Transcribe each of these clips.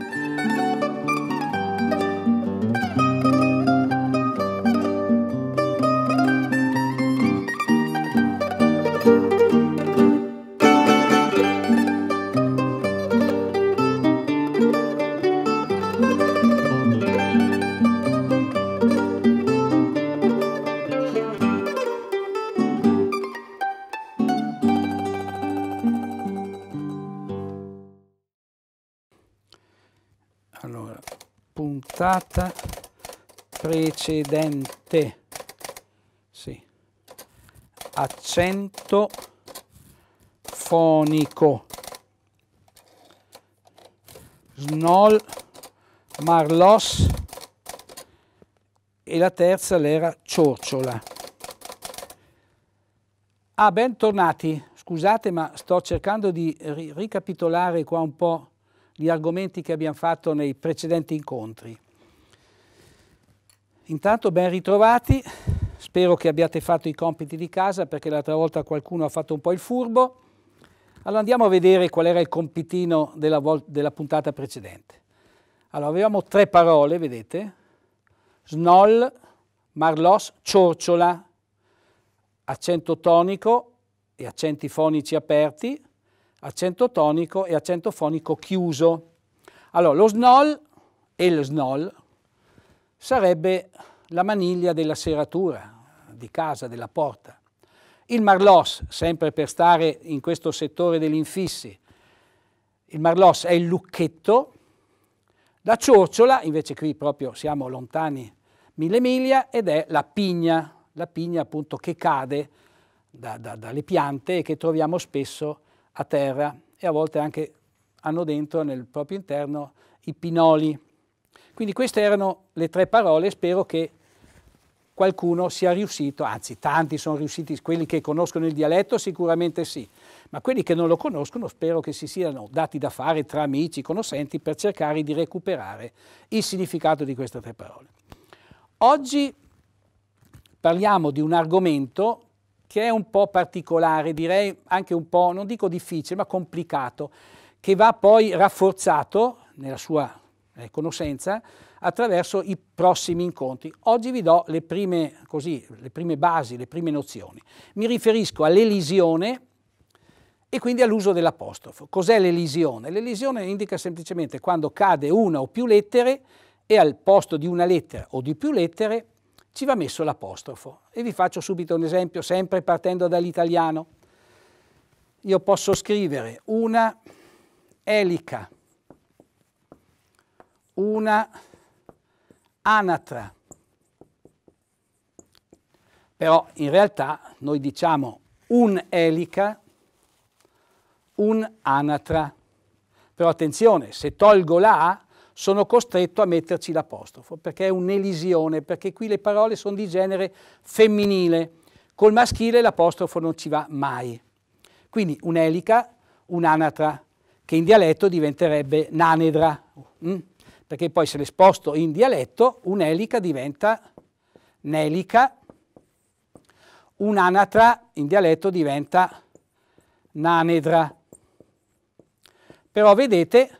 thank you puntata precedente. Sì. Accento fonico. Snol, Marlos e la terza l'era ciocciola Ah, bentornati. Scusate, ma sto cercando di ri ricapitolare qua un po' gli argomenti che abbiamo fatto nei precedenti incontri. Intanto ben ritrovati, spero che abbiate fatto i compiti di casa perché l'altra volta qualcuno ha fatto un po' il furbo. Allora andiamo a vedere qual era il compitino della, della puntata precedente. Allora avevamo tre parole, vedete? Snoll, Marlos, Ciorciola, accento tonico e accenti fonici aperti, accento tonico e accento fonico chiuso. Allora, lo snoll e il snoll, sarebbe la maniglia della serratura di casa, della porta. Il marlos, sempre per stare in questo settore degli infissi, il marlos è il lucchetto, la ciocciola, invece qui proprio siamo lontani mille miglia, ed è la pigna, la pigna appunto che cade da, da, dalle piante e che troviamo spesso a terra e a volte anche hanno dentro nel proprio interno i pinoli, quindi queste erano le tre parole, spero che qualcuno sia riuscito, anzi tanti sono riusciti, quelli che conoscono il dialetto sicuramente sì, ma quelli che non lo conoscono spero che si siano dati da fare tra amici, conoscenti, per cercare di recuperare il significato di queste tre parole. Oggi parliamo di un argomento che è un po' particolare, direi anche un po', non dico difficile, ma complicato, che va poi rafforzato nella sua eh, conoscenza attraverso i prossimi incontri. Oggi vi do le prime, così, le prime basi, le prime nozioni. Mi riferisco all'elisione e quindi all'uso dell'apostrofo. Cos'è l'elisione? L'elisione indica semplicemente quando cade una o più lettere e al posto di una lettera o di più lettere ci va messo l'apostrofo. E vi faccio subito un esempio, sempre partendo dall'italiano. Io posso scrivere una elica una anatra. Però in realtà noi diciamo un'elica, un'anatra. Però attenzione, se tolgo la A sono costretto a metterci l'apostrofo, perché è un'elisione, perché qui le parole sono di genere femminile. Col maschile l'apostrofo non ci va mai. Quindi un'elica, un'anatra, che in dialetto diventerebbe nanedra. Mm? perché poi se le sposto in dialetto, un'elica diventa nelica, un'anatra in dialetto diventa nanedra. Però vedete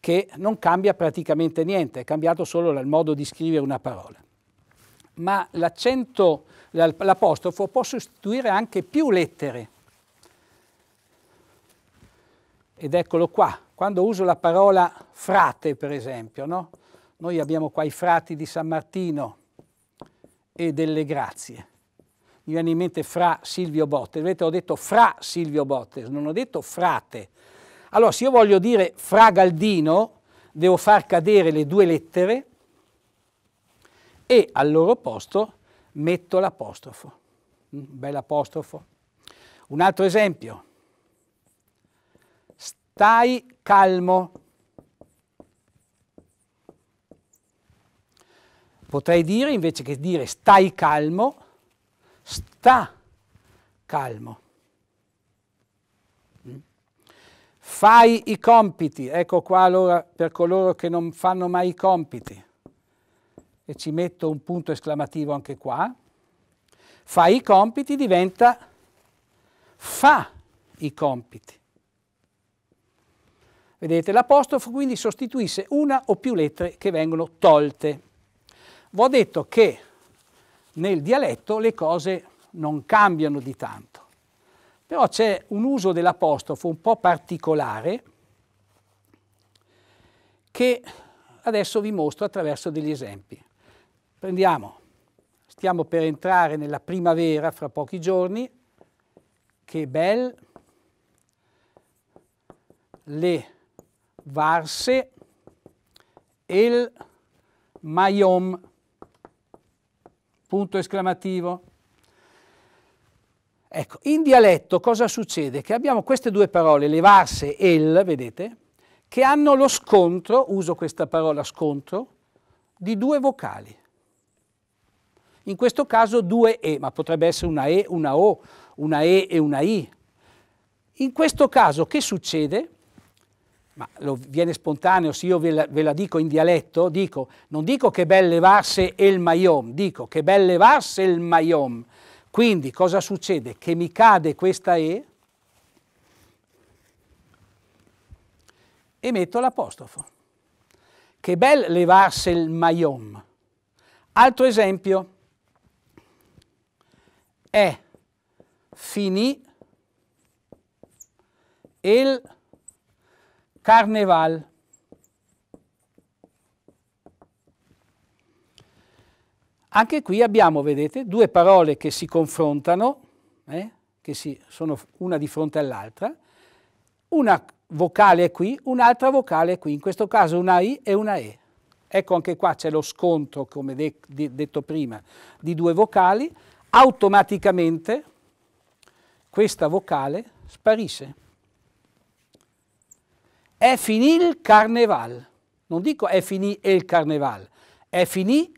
che non cambia praticamente niente, è cambiato solo il modo di scrivere una parola. Ma l'accento, l'apostrofo può sostituire anche più lettere. Ed eccolo qua, quando uso la parola frate, per esempio, no? noi abbiamo qua i frati di San Martino e delle grazie. Mi viene in mente fra Silvio Bottes, vedete ho detto fra Silvio Bottes, non ho detto frate. Allora se io voglio dire fra Galdino devo far cadere le due lettere e al loro posto metto l'apostrofo. Mm, bel apostrofo. Un altro esempio. Stai calmo. Potrei dire, invece che dire stai calmo, sta calmo. Mm? Fai i compiti, ecco qua allora per coloro che non fanno mai i compiti, e ci metto un punto esclamativo anche qua, fai i compiti diventa fa i compiti. Vedete, l'apostrofo quindi sostituisce una o più lettere che vengono tolte. V'ho detto che nel dialetto le cose non cambiano di tanto, però c'è un uso dell'apostrofo un po' particolare che adesso vi mostro attraverso degli esempi. Prendiamo, stiamo per entrare nella primavera fra pochi giorni, che bel le Varse il Mayom, punto esclamativo. Ecco, in dialetto cosa succede? Che abbiamo queste due parole, levarse e il, vedete, che hanno lo scontro, uso questa parola scontro, di due vocali. In questo caso due E, ma potrebbe essere una E, una O, una E e una I. In questo caso che succede? ma lo, viene spontaneo, se io ve la, ve la, dico in dialetto, dico, non dico che belle varse el mayom, dico che belle varse el mayom. Quindi cosa succede? Che mi cade questa E e metto l'apostrofo. Che bel levarse il mayom. Altro esempio è finì il mayom. Carneval. Anche qui abbiamo, vedete, due parole che si confrontano, eh, che si, sono una di fronte all'altra, una vocale è qui, un'altra vocale è qui, in questo caso una I e una E. Ecco anche qua c'è lo scontro, come de de detto prima, di due vocali, automaticamente questa vocale sparisce è finì il carneval. Non dico è finì il carneval, è finì,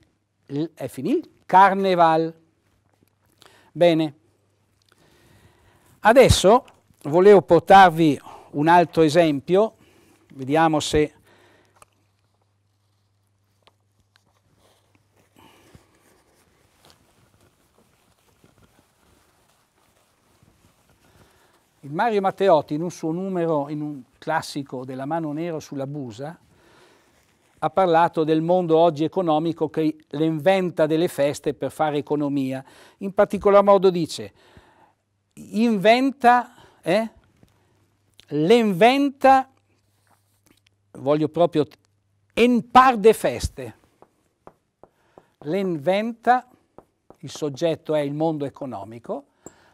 è finì il carneval. Bene. Adesso volevo portarvi un altro esempio, vediamo se Il Mario Matteotti in un suo numero, in un classico della mano nero sulla busa, ha parlato del mondo oggi economico che le inventa delle feste per fare economia. In particolar modo dice, inventa, eh? le inventa, voglio proprio, en par de feste. Le il soggetto è il mondo economico,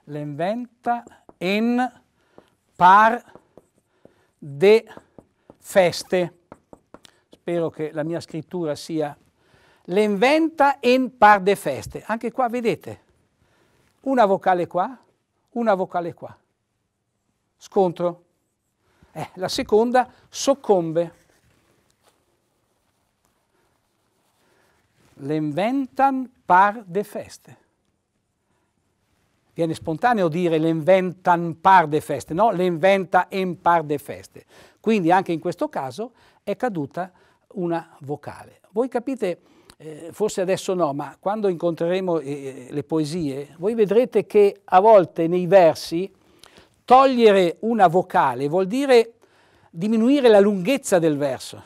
le inventa en par de feste. Spero che la mia scrittura sia l'inventa en par de feste. Anche qua vedete, una vocale qua, una vocale qua. Scontro. Eh, la seconda soccombe. L'inventan par de feste viene spontaneo dire le inventan par de feste, no? Le inventa in par de feste. Quindi anche in questo caso è caduta una vocale. Voi capite, eh, forse adesso no, ma quando incontreremo eh, eh le poesie, voi vedrete che a volte nei versi togliere una vocale vuol dire diminuire la lunghezza del verso.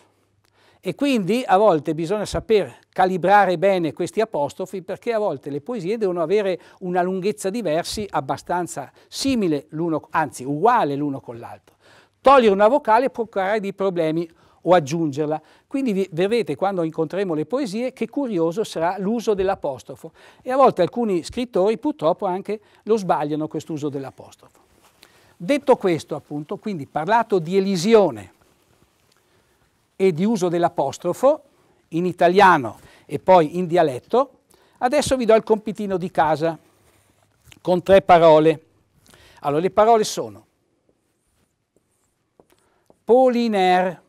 E quindi a volte bisogna saper calibrare bene questi apostrofi perché a volte le poesie devono avere una lunghezza di versi abbastanza simile anzi uguale l'uno con l'altro. Togliere una vocale può creare dei problemi o aggiungerla. Quindi vedrete quando incontreremo le poesie che curioso sarà l'uso dell'apostrofo e a volte alcuni scrittori purtroppo anche lo sbagliano questo uso dell'apostrofo. Detto questo appunto, quindi parlato di Elisione, e di uso dell'apostrofo in italiano e poi in dialetto, adesso vi do il compitino di casa con tre parole. Allora, le parole sono poliner,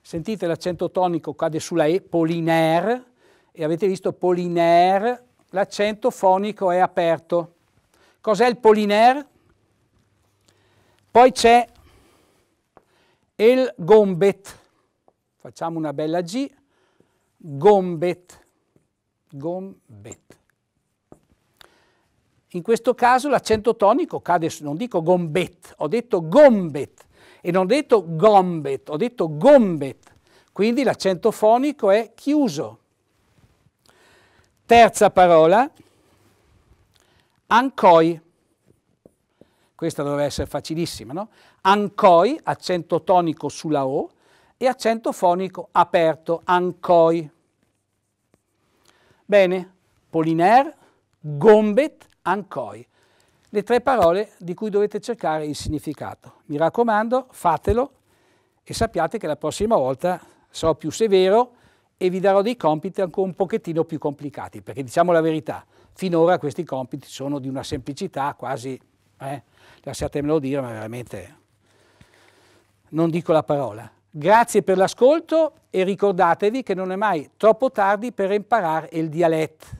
sentite l'accento tonico cade sulla E, poliner, e avete visto poliner, l'accento fonico è aperto. Cos'è il poliner? Poi c'è El gombet, facciamo una bella G, gombet, gombet. In questo caso l'accento tonico cade, non dico gombet, ho detto gombet e non ho detto gombet, ho detto gombet, quindi l'accento fonico è chiuso. Terza parola, ancoi. Questa dovrebbe essere facilissima, no? Ancoi, accento tonico sulla O, e accento fonico aperto, ancoi. Bene, Poliner, Gombet, Ancoi. Le tre parole di cui dovete cercare il significato. Mi raccomando, fatelo e sappiate che la prossima volta sarò più severo e vi darò dei compiti anche un pochettino più complicati, perché diciamo la verità, finora questi compiti sono di una semplicità quasi, eh, lasciatemelo dire, ma veramente non dico la parola. Grazie per l'ascolto e ricordatevi che non è mai troppo tardi per imparare il dialetto.